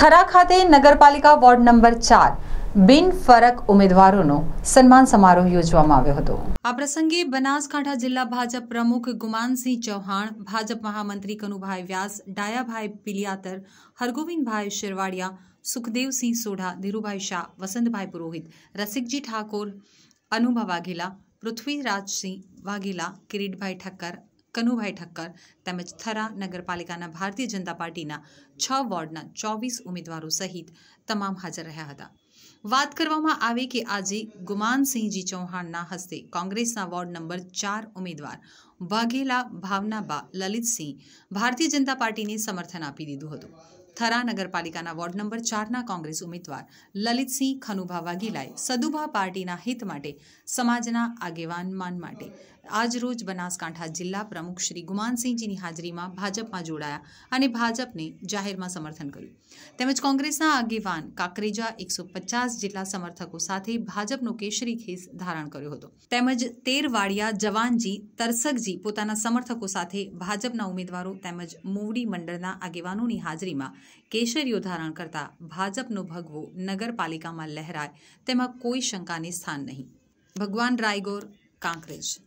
થરા ખાતે નગરપાલિકા ward number ચાર બિન ફરક ઉમેદવારોનો સન્માન સમારોહ યોજવામાં આવ્યો હતો આ પ્રસંગે બનાસકાંઠા જિલ્લા ભાજપ પ્રમુખ ગુમાનસિંહ ચૌહાણ ભાજપ મહામંત્રી કનુભાઈ વ્યાસ ડાયાભાઈ પિલિયાતર હરગોવિંદભાઈ શેરવાડિયા સુખદેવસિંહ સોઢા ધીરુભાઈ શાહ વસંતભાઈ પુરોહિત રસિકજી ઠાકોર અનુભા વાઘેલા પૃથ્વીરાજસિંહ વાઘેલા કિરીટભાઈ ઠક્કર કનુભાઈ ઠક્કર તેમજ થરા નગરપાલિકાના ભારતીય જનતા પાર્ટીના છ વોર્ડના ચોવીસ ઉમેદવારો સહિત તમામ હાજર રહ્યા હતા વાત કરવામાં આવે કે આજે ગુમાનસિંહજી ચૌહાણના હસ્તે કોંગ્રેસના વોર્ડ નંબર ચાર ઉમેદવાર વાઘેલા ભાવનાબા લલિતસિંહ ભારતીય જનતા પાર્ટીને સમર્થન આપી દીધું હતું થરા નગરપાલિકાના વોર્ડ નંબર ચારના કોંગ્રેસ ઉમેદવાર લલિતસિંહ ખનુભા વાઘેલાએ સદુભા પાર્ટીના હિત માટે સમાજના આગેવાન માન માટે આજરોજ બનાસકાંઠા જિલ્લા પ્રમુખ શ્રી ગુમાનસિંહજીની હાજરીમાં ભાજપમાં જોડાયા અને ભાજપને જાહેરમાં સમર્થન કર્યું તેમજ કોંગ્રેસના આગેવાન કાકરેજા એકસો પચાસ જેટલા સમર્થકો સાથે ભાજપનો કેશરી ખેસ ધારણ કર્યો હતો તેમજ તેરવાડિયા જવાનજી તરસકજી પોતાના સમર્થકો સાથે ભાજપના ઉમેદવારો તેમજ મોવડી મંડળના આગેવાનોની હાજરીમાં કેશરીઓ ધારણ કરતા ભાજપનો ભગવો નગરપાલિકામાં લહેરાય તેમાં કોઈ શંકાને સ્થાન નહીં ભગવાન રાયગોર કાંકરેજ